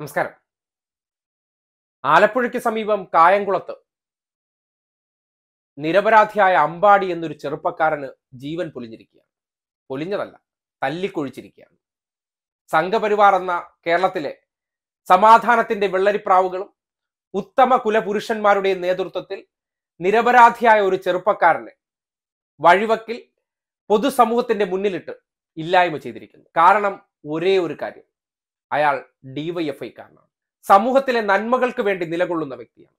നമസ്കാരം ആലപ്പുഴയ്ക്ക് സമീപം കായംകുളത്ത് നിരപരാധിയായ അമ്പാടി എന്നൊരു ചെറുപ്പക്കാരന് ജീവൻ പൊലിഞ്ഞിരിക്കുകയാണ് പൊലിഞ്ഞതല്ല തല്ലിക്കൊഴിച്ചിരിക്കുകയാണ് സംഘപരിവാർ എന്ന കേരളത്തിലെ സമാധാനത്തിന്റെ വെള്ളരിപ്രാവുകളും ഉത്തമ കുലപുരുഷന്മാരുടെ നേതൃത്വത്തിൽ നിരപരാധിയായ ഒരു ചെറുപ്പക്കാരനെ വഴിവക്കിൽ പൊതുസമൂഹത്തിന്റെ മുന്നിലിട്ട് ഇല്ലായ്മ ചെയ്തിരിക്കുന്നു കാരണം ഒരേ ഒരു കാര്യം അയാൾ ഡിവൈഎഫ്ഐക്കാരനാണ് സമൂഹത്തിലെ നന്മകൾക്ക് വേണ്ടി നിലകൊള്ളുന്ന വ്യക്തിയാണ്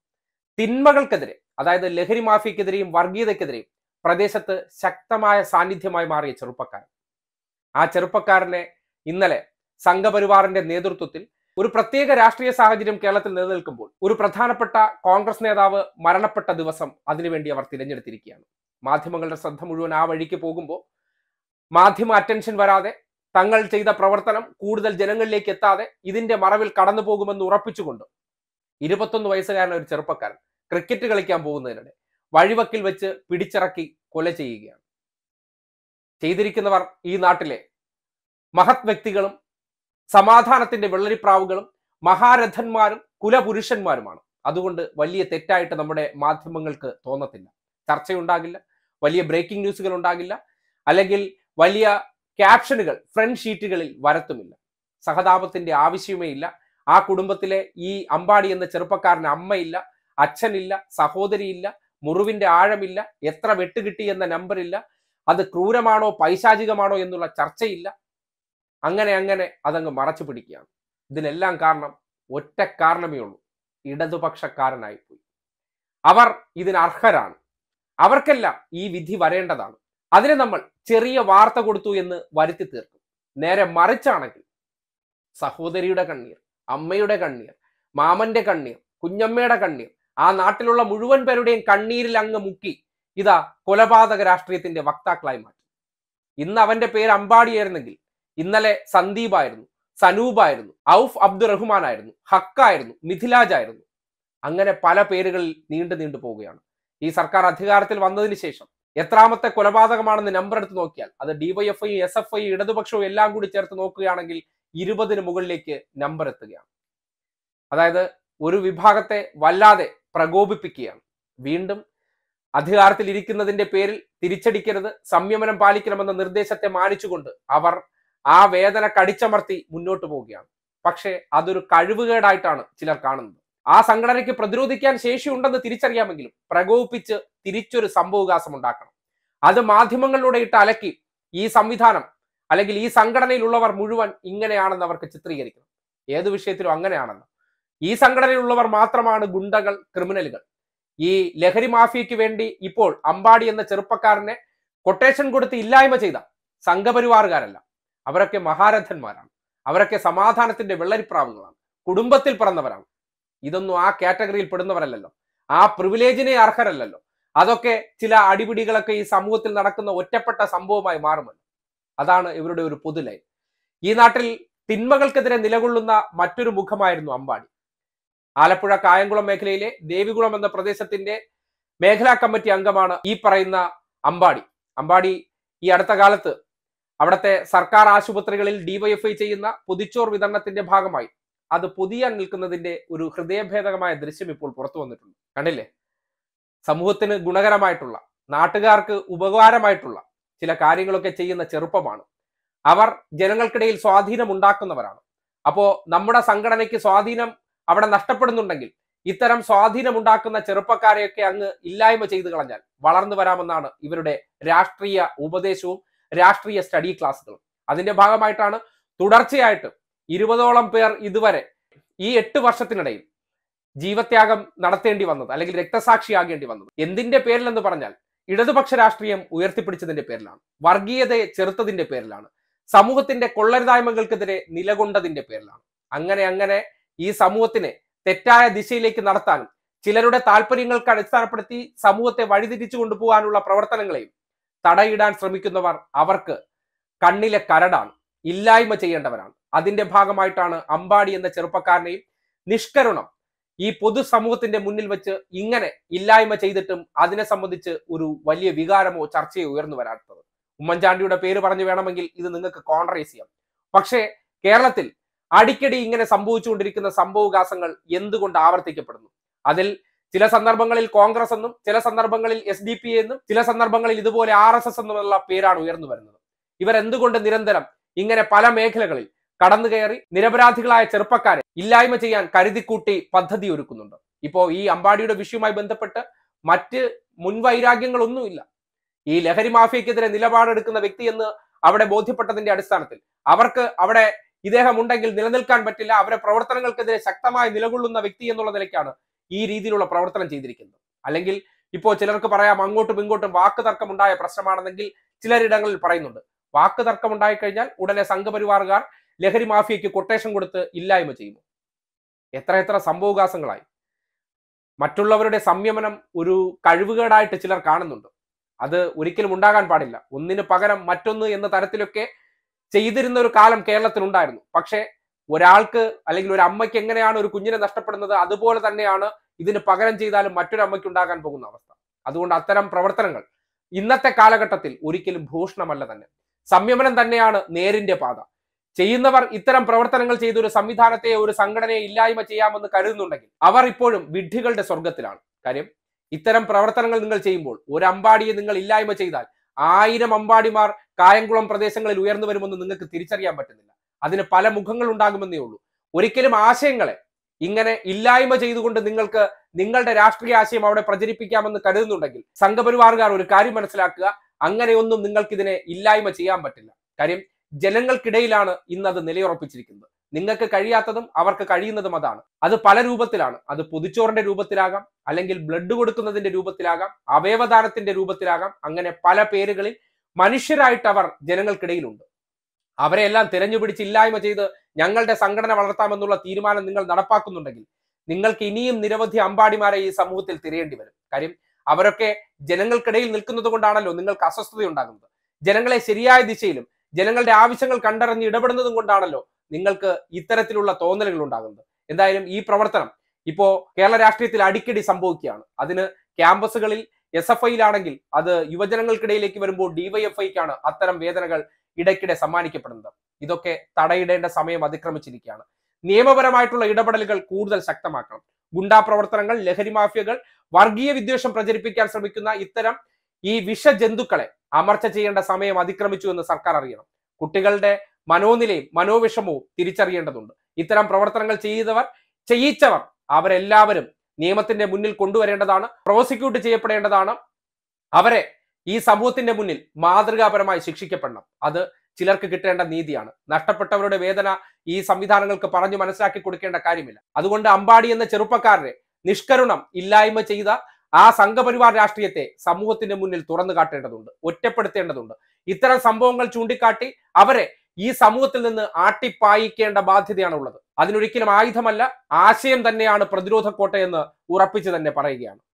തിന്മകൾക്കെതിരെ അതായത് ലഹരി മാഫിയക്കെതിരെയും വർഗീയതക്കെതിരെയും പ്രദേശത്ത് ശക്തമായ സാന്നിധ്യമായി മാറിയ ചെറുപ്പക്കാരൻ ആ ചെറുപ്പക്കാരനെ ഇന്നലെ സംഘപരിവാറിന്റെ നേതൃത്വത്തിൽ ഒരു പ്രത്യേക രാഷ്ട്രീയ സാഹചര്യം കേരളത്തിൽ നിലനിൽക്കുമ്പോൾ ഒരു പ്രധാനപ്പെട്ട കോൺഗ്രസ് നേതാവ് മരണപ്പെട്ട ദിവസം അതിനുവേണ്ടി അവർ തിരഞ്ഞെടുത്തിരിക്കുകയാണ് മാധ്യമങ്ങളുടെ ശ്രദ്ധ മുഴുവൻ ആ വഴിക്ക് പോകുമ്പോൾ മാധ്യമ അറ്റൻഷൻ വരാതെ തങ്ങൾ ചെയ്ത പ്രവർത്തനം കൂടുതൽ ജനങ്ങളിലേക്ക് എത്താതെ ഇതിന്റെ മറവിൽ കടന്നു പോകുമെന്ന് ഉറപ്പിച്ചുകൊണ്ട് ഇരുപത്തൊന്ന് വയസ്സുകാരൻ ഒരു ചെറുപ്പക്കാരൻ ക്രിക്കറ്റ് കളിക്കാൻ പോകുന്നതിനിടെ വഴിവക്കിൽ വെച്ച് പിടിച്ചിറക്കി കൊല ചെയ്യുകയാണ് ചെയ്തിരിക്കുന്നവർ ഈ നാട്ടിലെ മഹത് വ്യക്തികളും സമാധാനത്തിന്റെ വെള്ളരിപ്രാവുകളും മഹാരഥന്മാരും കുലപുരുഷന്മാരുമാണ് അതുകൊണ്ട് വലിയ തെറ്റായിട്ട് നമ്മുടെ മാധ്യമങ്ങൾക്ക് തോന്നത്തില്ല ചർച്ചയുണ്ടാകില്ല വലിയ ബ്രേക്കിംഗ് ന്യൂസുകൾ ഉണ്ടാകില്ല അല്ലെങ്കിൽ വലിയ ക്യാപ്ഷനുകൾ ഫ്രണ്ട് ഷീറ്റുകളിൽ വരത്തുമില്ല സഹതാപത്തിന്റെ ആവശ്യമേ ഇല്ല ആ കുടുംബത്തിലെ ഈ അമ്പാടി എന്ന ചെറുപ്പക്കാരന് അമ്മയില്ല അച്ഛനില്ല സഹോദരിയില്ല മുറിവിന്റെ ആഴമില്ല എത്ര വെട്ടുകിട്ടി എന്ന നമ്പറില്ല അത് ക്രൂരമാണോ പൈശാചികമാണോ എന്നുള്ള ചർച്ചയില്ല അങ്ങനെ അങ്ങനെ അതങ്ങ് മറച്ചു പിടിക്കുകയാണ് ഇതിനെല്ലാം കാരണം ഒറ്റ കാരണമേ ഉള്ളൂ ഇടതുപക്ഷക്കാരനായി പോയി അവർ ഇതിനർഹരാണ് അവർക്കെല്ലാം ഈ വിധി വരേണ്ടതാണ് അതിനെ നമ്മൾ ചെറിയ വാർത്ത കൊടുത്തു എന്ന് വരുത്തി തീർക്കും നേരെ മറിച്ചാണെങ്കിൽ സഹോദരിയുടെ കണ്ണീർ അമ്മയുടെ കണ്ണീർ മാമന്റെ കണ്ണീർ കുഞ്ഞമ്മയുടെ കണ്ണീർ ആ നാട്ടിലുള്ള മുഴുവൻ പേരുടെയും കണ്ണീരിൽ അങ്ങ് മുക്കി ഇതാ കൊലപാതക രാഷ്ട്രീയത്തിന്റെ വക്താക്കളായി മാറ്റി ഇന്ന് അവന്റെ പേര് അമ്പാടിയായിരുന്നെങ്കിൽ ഇന്നലെ സന്ദീപായിരുന്നു സനൂപായിരുന്നു ഔഫ് അബ്ദുൾ റഹ്മാൻ ആയിരുന്നു ഹക്കായിരുന്നു മിഥിലാജ് ആയിരുന്നു അങ്ങനെ പല പേരുകളിൽ നീണ്ടു നീണ്ടു പോവുകയാണ് ഈ സർക്കാർ അധികാരത്തിൽ വന്നതിന് ശേഷം എത്രാമത്തെ കൊലപാതകമാണെന്ന് നമ്പർ എടുത്ത് നോക്കിയാൽ അത് ഡിവൈഎഫ്ഐ എസ് എഫ് ഐ ഇടതുപക്ഷവും എല്ലാം കൂടി ചേർത്ത് നോക്കുകയാണെങ്കിൽ ഇരുപതിന് മുകളിലേക്ക് നമ്പർ എത്തുകയാണ് അതായത് ഒരു വിഭാഗത്തെ വല്ലാതെ പ്രകോപിപ്പിക്കുകയാണ് വീണ്ടും അധികാരത്തിൽ ഇരിക്കുന്നതിന്റെ പേരിൽ തിരിച്ചടിക്കരുത് സംയമനം പാലിക്കണമെന്ന നിർദ്ദേശത്തെ മാനിച്ചുകൊണ്ട് അവർ ആ വേദന കടിച്ചമർത്തി മുന്നോട്ട് പോവുകയാണ് പക്ഷേ അതൊരു കഴിവുകേടായിട്ടാണ് ചിലർ കാണുന്നത് ആ സംഘടനയ്ക്ക് പ്രതിരോധിക്കാൻ ഉണ്ടെന്ന് തിരിച്ചറിയാമെങ്കിലും പ്രകോപിപ്പിച്ച് തിരിച്ചൊരു സംഭവവികാസം ഉണ്ടാക്കണം അത് മാധ്യമങ്ങളിലൂടെ ഇട്ട് അലക്കി ഈ സംവിധാനം അല്ലെങ്കിൽ ഈ സംഘടനയിലുള്ളവർ മുഴുവൻ ഇങ്ങനെയാണെന്ന് അവർക്ക് ചിത്രീകരിക്കണം ഏത് വിഷയത്തിലും അങ്ങനെയാണെന്ന് ഈ സംഘടനയിലുള്ളവർ മാത്രമാണ് ഗുണ്ടകൾ ക്രിമിനലുകൾ ഈ ലഹരി മാഫിയയ്ക്ക് വേണ്ടി ഇപ്പോൾ അമ്പാടി എന്ന ചെറുപ്പക്കാരനെ കൊട്ടേഷൻ കൊടുത്ത് ഇല്ലായ്മ ചെയ്ത സംഘപരിവാറുകാരല്ല അവരൊക്കെ മഹാരഥന്മാരാണ് അവരൊക്കെ സമാധാനത്തിന്റെ വെള്ളരിപ്രാവുകളാണ് കുടുംബത്തിൽ പിറന്നവരാണ് ഇതൊന്നും ആ കാറ്റഗറിയിൽ പെടുന്നവരല്ലോ ആ പ്രിവിലേജിനെ അർഹരല്ലോ അതൊക്കെ ചില അടിപിടികളൊക്കെ ഈ സമൂഹത്തിൽ നടക്കുന്ന ഒറ്റപ്പെട്ട സംഭവമായി മാറുമല്ലോ അതാണ് ഇവരുടെ ഒരു പൊതുലൈൻ ഈ നാട്ടിൽ തിന്മകൾക്കെതിരെ നിലകൊള്ളുന്ന മറ്റൊരു മുഖമായിരുന്നു അമ്പാടി ആലപ്പുഴ കായംകുളം മേഖലയിലെ ദേവികുളം എന്ന പ്രദേശത്തിന്റെ മേഖലാ കമ്മിറ്റി അംഗമാണ് ഈ പറയുന്ന അമ്പാടി അമ്പാടി ഈ അടുത്ത കാലത്ത് അവിടുത്തെ സർക്കാർ ആശുപത്രികളിൽ ഡിവൈഎഫ്ഐ ചെയ്യുന്ന പുതിച്ചോർ വിതരണത്തിന്റെ ഭാഗമായി അത് പൊതിയാൻ നിൽക്കുന്നതിന്റെ ഒരു ഹൃദയഭേദകമായ ദൃശ്യം ഇപ്പോൾ പുറത്തു വന്നിട്ടുണ്ട് കണ്ടില്ലേ സമൂഹത്തിന് ഗുണകരമായിട്ടുള്ള നാട്ടുകാർക്ക് ഉപകാരമായിട്ടുള്ള ചില കാര്യങ്ങളൊക്കെ ചെയ്യുന്ന ചെറുപ്പമാണ് അവർ ജനങ്ങൾക്കിടയിൽ സ്വാധീനം ഉണ്ടാക്കുന്നവരാണ് അപ്പോ നമ്മുടെ സംഘടനയ്ക്ക് സ്വാധീനം അവിടെ നഷ്ടപ്പെടുന്നുണ്ടെങ്കിൽ ഇത്തരം സ്വാധീനമുണ്ടാക്കുന്ന ചെറുപ്പക്കാരെയൊക്കെ അങ്ങ് ഇല്ലായ്മ ചെയ്തു കളഞ്ഞാൽ വളർന്നു വരാമെന്നാണ് ഇവരുടെ രാഷ്ട്രീയ ഉപദേശവും രാഷ്ട്രീയ സ്റ്റഡി ക്ലാസ്സുകളും അതിന്റെ ഭാഗമായിട്ടാണ് തുടർച്ചയായിട്ട് ഇരുപതോളം പേർ ഇതുവരെ ഈ എട്ട് വർഷത്തിനിടയിൽ ജീവത്യാഗം നടത്തേണ്ടി വന്നത് അല്ലെങ്കിൽ രക്തസാക്ഷിയാകേണ്ടി വന്നത് എന്തിന്റെ പേരിലെന്ന് പറഞ്ഞാൽ ഇടതുപക്ഷ രാഷ്ട്രീയം ഉയർത്തിപ്പിടിച്ചതിന്റെ പേരിലാണ് വർഗീയതയെ ചെറുത്തതിന്റെ പേരിലാണ് സമൂഹത്തിന്റെ കൊള്ളരുതായ്മകൾക്കെതിരെ നിലകൊണ്ടതിന്റെ പേരിലാണ് അങ്ങനെ അങ്ങനെ ഈ സമൂഹത്തിനെ തെറ്റായ ദിശയിലേക്ക് നടത്താനും ചിലരുടെ താല്പര്യങ്ങൾക്ക് അടിസ്ഥാനപ്പെടുത്തി സമൂഹത്തെ വഴിതിരിച്ചു കൊണ്ടുപോകാനുള്ള പ്രവർത്തനങ്ങളെയും തടയിടാൻ ശ്രമിക്കുന്നവർ അവർക്ക് കണ്ണിലെ കരടാണ് ഇല്ലായ്മ ചെയ്യേണ്ടവരാണ് അതിന്റെ ഭാഗമായിട്ടാണ് അമ്പാടി എന്ന ചെറുപ്പക്കാരനെയും നിഷ്കരുണം ഈ പൊതുസമൂഹത്തിന്റെ മുന്നിൽ വെച്ച് ഇങ്ങനെ ഇല്ലായ്മ ചെയ്തിട്ടും അതിനെ സംബന്ധിച്ച് ഒരു വലിയ വികാരമോ ചർച്ചയോ ഉയർന്നു വരാത്തത് ഉമ്മൻചാണ്ടിയുടെ പേര് പറഞ്ഞു വേണമെങ്കിൽ ഇത് നിങ്ങൾക്ക് കോൺട്രൈസ് ചെയ്യാം പക്ഷേ കേരളത്തിൽ അടിക്കടി ഇങ്ങനെ സംഭവിച്ചുകൊണ്ടിരിക്കുന്ന സംഭവവികാസങ്ങൾ എന്തുകൊണ്ട് ആവർത്തിക്കപ്പെടുന്നു അതിൽ ചില സന്ദർഭങ്ങളിൽ കോൺഗ്രസ് എന്നും ചില സന്ദർഭങ്ങളിൽ എസ് ഡി പി എന്നും ചില സന്ദർഭങ്ങളിൽ ഇതുപോലെ ആർ എസ് എസ് എന്നുള്ള പേരാണ് ഉയർന്നു വരുന്നത് ഇവരെന്തുകൊണ്ട് നിരന്തരം ഇങ്ങനെ പല മേഖലകളിൽ കടന്നു കയറി നിരപരാധികളായ ചെറുപ്പക്കാരെ ഇല്ലായ്മ ചെയ്യാൻ കരുതിക്കൂട്ടി പദ്ധതി ഒരുക്കുന്നുണ്ട് ഇപ്പോൾ ഈ അമ്പാടിയുടെ വിഷയവുമായി ബന്ധപ്പെട്ട് മറ്റ് മുൻവൈരാഗ്യങ്ങളൊന്നുമില്ല ഈ ലഹരി മാഫിയക്കെതിരെ നിലപാടെടുക്കുന്ന വ്യക്തി എന്ന് അവിടെ ബോധ്യപ്പെട്ടതിന്റെ അടിസ്ഥാനത്തിൽ അവർക്ക് അവിടെ ഇദ്ദേഹം ഉണ്ടെങ്കിൽ നിലനിൽക്കാൻ പറ്റില്ല അവരെ പ്രവർത്തനങ്ങൾക്കെതിരെ ശക്തമായി നിലകൊള്ളുന്ന വ്യക്തി എന്നുള്ള നിലയ്ക്കാണ് ഈ രീതിയിലുള്ള പ്രവർത്തനം ചെയ്തിരിക്കുന്നത് അല്ലെങ്കിൽ ഇപ്പോൾ ചിലർക്ക് പറയാം അങ്ങോട്ടും ഇങ്ങോട്ടും വാക്ക് തർക്കമുണ്ടായ പ്രശ്നമാണെന്നെങ്കിൽ ചിലരിടങ്ങളിൽ പറയുന്നുണ്ട് വാക്ക് തർക്കമുണ്ടായിക്കഴിഞ്ഞാൽ കഴിഞ്ഞാൽ ഉടനെ സംഘപരിവാറുകാർ ലഹരി മാഫിയയ്ക്ക് കൊട്ടേഷൻ കൊടുത്ത് ഇല്ലായ്മ ചെയ്യുമോ എത്ര എത്ര സംഭവകാസങ്ങളായി മറ്റുള്ളവരുടെ സംയമനം ഒരു കഴിവുകേടായിട്ട് ചിലർ കാണുന്നുണ്ട് അത് ഒരിക്കലും ഉണ്ടാകാൻ പാടില്ല ഒന്നിന് പകരം മറ്റൊന്ന് എന്ന തരത്തിലൊക്കെ ചെയ്തിരുന്ന ഒരു കാലം കേരളത്തിൽ ഉണ്ടായിരുന്നു പക്ഷേ ഒരാൾക്ക് അല്ലെങ്കിൽ ഒരു അമ്മയ്ക്ക് എങ്ങനെയാണ് ഒരു കുഞ്ഞിനെ നഷ്ടപ്പെടുന്നത് അതുപോലെ തന്നെയാണ് ഇതിന് പകരം ചെയ്താലും മറ്റൊരു അമ്മയ്ക്ക് ഉണ്ടാകാൻ പോകുന്ന അവസ്ഥ അതുകൊണ്ട് അത്തരം പ്രവർത്തനങ്ങൾ ഇന്നത്തെ കാലഘട്ടത്തിൽ ഒരിക്കലും ഭൂഷണമല്ല തന്നെ സംയമനം തന്നെയാണ് നേരിന്റെ പാത ചെയ്യുന്നവർ ഇത്തരം പ്രവർത്തനങ്ങൾ ചെയ്ത ഒരു സംവിധാനത്തെ ഒരു സംഘടനയെ ഇല്ലായ്മ ചെയ്യാമെന്ന് കരുതുന്നുണ്ടെങ്കിൽ അവർ ഇപ്പോഴും വിഡ്ഢികളുടെ സ്വർഗത്തിലാണ് കാര്യം ഇത്തരം പ്രവർത്തനങ്ങൾ നിങ്ങൾ ചെയ്യുമ്പോൾ ഒരു അമ്പാടിയെ നിങ്ങൾ ഇല്ലായ്മ ചെയ്താൽ ആയിരം അമ്പാടിമാർ കായംകുളം പ്രദേശങ്ങളിൽ ഉയർന്നു വരുമെന്ന് നിങ്ങൾക്ക് തിരിച്ചറിയാൻ പറ്റുന്നില്ല അതിന് പല മുഖങ്ങൾ ഉണ്ടാകുമെന്നേ ഉള്ളൂ ഒരിക്കലും ആശയങ്ങളെ ഇങ്ങനെ ഇല്ലായ്മ ചെയ്തുകൊണ്ട് നിങ്ങൾക്ക് നിങ്ങളുടെ രാഷ്ട്രീയ ആശയം അവിടെ പ്രചരിപ്പിക്കാമെന്ന് കരുതുന്നുണ്ടെങ്കിൽ സംഘപരിവാറുകാർ ഒരു കാര്യം മനസ്സിലാക്കുക അങ്ങനെയൊന്നും നിങ്ങൾക്കിതിനെ ഇല്ലായ്മ ചെയ്യാൻ പറ്റില്ല കാര്യം ജനങ്ങൾക്കിടയിലാണ് ഇന്ന് അത് നിലയുറപ്പിച്ചിരിക്കുന്നത് നിങ്ങൾക്ക് കഴിയാത്തതും അവർക്ക് കഴിയുന്നതും അതാണ് അത് പല രൂപത്തിലാണ് അത് പൊതിച്ചോറിന്റെ രൂപത്തിലാകാം അല്ലെങ്കിൽ ബ്ലഡ് കൊടുക്കുന്നതിന്റെ രൂപത്തിലാകാം അവയവദാനത്തിന്റെ രൂപത്തിലാകാം അങ്ങനെ പല പേരുകളിൽ മനുഷ്യരായിട്ട് അവർ ജനങ്ങൾക്കിടയിലുണ്ട് അവരെ എല്ലാം തിരഞ്ഞുപിടിച്ച് ചെയ്ത് ഞങ്ങളുടെ സംഘടന വളർത്താമെന്നുള്ള തീരുമാനം നിങ്ങൾ നടപ്പാക്കുന്നുണ്ടെങ്കിൽ നിങ്ങൾക്ക് ഇനിയും നിരവധി അമ്പാടിമാരെ ഈ സമൂഹത്തിൽ തിരയേണ്ടി വരും കാര്യം അവരൊക്കെ ജനങ്ങൾക്കിടയിൽ നിൽക്കുന്നത് കൊണ്ടാണല്ലോ നിങ്ങൾക്ക് അസ്വസ്ഥത ഉണ്ടാകുന്നത് ജനങ്ങളെ ശരിയായ ദിശയിലും ജനങ്ങളുടെ ആവശ്യങ്ങൾ കണ്ടറിഞ്ഞ് ഇടപെടുന്നതും കൊണ്ടാണല്ലോ നിങ്ങൾക്ക് ഇത്തരത്തിലുള്ള തോന്നലുകൾ ഉണ്ടാകുന്നത് എന്തായാലും ഈ പ്രവർത്തനം ഇപ്പോ കേരള രാഷ്ട്രീയത്തിൽ അടിക്കടി സംഭവിക്കുകയാണ് അതിന് ക്യാമ്പസുകളിൽ എസ് എഫ് ഐയിലാണെങ്കിൽ അത് യുവജനങ്ങൾക്കിടയിലേക്ക് വരുമ്പോൾ ഡിവൈഎഫ്ഐക്കാണ് അത്തരം വേദനകൾ ഇടയ്ക്കിടെ സമ്മാനിക്കപ്പെടുന്നത് ഇതൊക്കെ തടയിടേണ്ട സമയം അതിക്രമിച്ചിരിക്കുകയാണ് നിയമപരമായിട്ടുള്ള ഇടപെടലുകൾ കൂടുതൽ ശക്തമാക്കണം ഗുണ്ടാ പ്രവർത്തനങ്ങൾ ലഹരി മാഫിയകൾ വർഗീയ വിദ്വേഷം പ്രചരിപ്പിക്കാൻ ശ്രമിക്കുന്ന ഇത്തരം ഈ വിഷജന്തുക്കളെ അമർച്ച ചെയ്യേണ്ട സമയം അതിക്രമിച്ചു എന്ന് സർക്കാർ അറിയണം കുട്ടികളുടെ മനോനിലയും മനോവിഷമവും തിരിച്ചറിയേണ്ടതുണ്ട് ഇത്തരം പ്രവർത്തനങ്ങൾ ചെയ്തവർ ചെയ്യിച്ചവർ അവരെല്ലാവരും നിയമത്തിന്റെ മുന്നിൽ കൊണ്ടുവരേണ്ടതാണ് പ്രോസിക്യൂട്ട് ചെയ്യപ്പെടേണ്ടതാണ് അവരെ ഈ സമൂഹത്തിന്റെ മുന്നിൽ മാതൃകാപരമായി ശിക്ഷിക്കപ്പെടണം അത് ചിലർക്ക് കിട്ടേണ്ട നീതിയാണ് നഷ്ടപ്പെട്ടവരുടെ വേദന ഈ സംവിധാനങ്ങൾക്ക് പറഞ്ഞു മനസ്സിലാക്കി കൊടുക്കേണ്ട കാര്യമില്ല അതുകൊണ്ട് അമ്പാടി എന്ന ചെറുപ്പക്കാരനെ നിഷ്കരുണം ഇല്ലായ്മ ചെയ്ത ആ സംഘപരിവാർ രാഷ്ട്രീയത്തെ സമൂഹത്തിന്റെ മുന്നിൽ തുറന്നു കാട്ടേണ്ടതുണ്ട് ഒറ്റപ്പെടുത്തേണ്ടതുണ്ട് ഇത്തരം സംഭവങ്ങൾ ചൂണ്ടിക്കാട്ടി അവരെ ഈ സമൂഹത്തിൽ നിന്ന് ആട്ടിപ്പായിക്കേണ്ട ബാധ്യതയാണുള്ളത് അതിനൊരിക്കലും ആയുധമല്ല ആശയം തന്നെയാണ് പ്രതിരോധ കോട്ടയെന്ന് ഉറപ്പിച്ചു തന്നെ പറയുകയാണ്